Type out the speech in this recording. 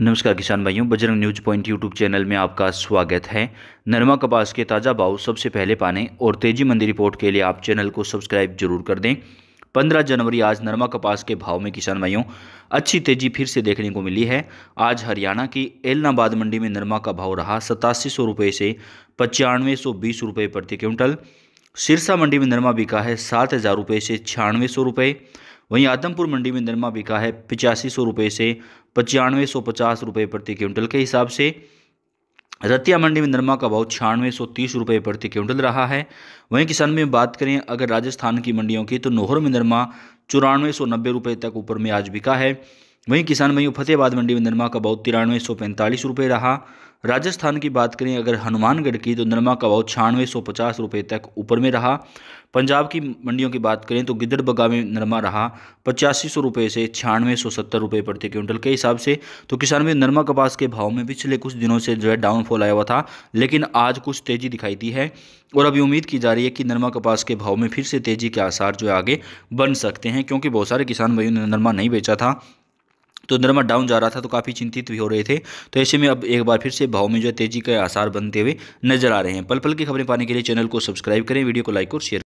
नमस्कार किसान भाइयों Bajrang news point YouTube channel में आपका स्वागत है नरमा कपास के ताज़ा भाव सबसे पहले पाने और तेजी मंदी रिपोर्ट के लिए आप चैनल को सब्सक्राइब जरूर कर दें 15 जनवरी आज नरमा कपास के भाव में किसान भाइयों अच्छी तेजी फिर से देखने को मिली है आज हरियाणा की एलनाबाद मंडी में नरमा का भाव रहा सतासी सौ रुपये से पचानवे सौ बीस रुपये प्रति क्विंटल सिरसा मंडी में नरमा बिका है सात हज़ार रुपये से छियानवे सौ रुपये वहीं आदमपुर मंडी में नरमा बिका है पिचासी सौ रुपये से पचानवे सौ पचास रुपये प्रति क्विंटल के हिसाब से रतिया मंडी में नरमा का भाव छियानवे सौ तीस रुपये प्रति क्विंटल रहा है वहीं किसान में बात करें अगर राजस्थान की मंडियों की तो नोहर में नरमा चौरानवे सौ नब्बे रुपये तक ऊपर में आज बिका है वहीं किसान भाइयों फतेहबाद मंडी में नरमा का भाव तिरानवे सौ पैंतालीस रुपये रहा राजस्थान की बात करें अगर हनुमानगढ़ की तो नरमा का भाव छियानवे सौ पचास रुपये तक ऊपर में रहा पंजाब की मंडियों की बात करें तो गिदड़बगा में नरमा रहा पचासी सौ रुपये से छियानवे सौ सत्तर रुपये प्रति क्विंटल के हिसाब से तो किसान में नरमा कपास के भाव में पिछले कुछ दिनों से जो है डाउनफॉल आया हुआ था लेकिन आज कुछ तेज़ी दिखाई दी है और अभी उम्मीद की जा रही है कि नरमा कपास के भाव में फिर से तेज़ी के आसार जो है आगे बन सकते हैं क्योंकि बहुत सारे किसान भाइयों ने नरमा नहीं बेचा था तो दरमा डाउन जा रहा था तो काफ़ी चिंतित भी हो रहे थे तो ऐसे में अब एक बार फिर से भाव में जो है तेजी के आसार बनते हुए नजर आ रहे हैं पल पल की खबरें पाने के लिए चैनल को सब्सक्राइब करें वीडियो को लाइक और शेयर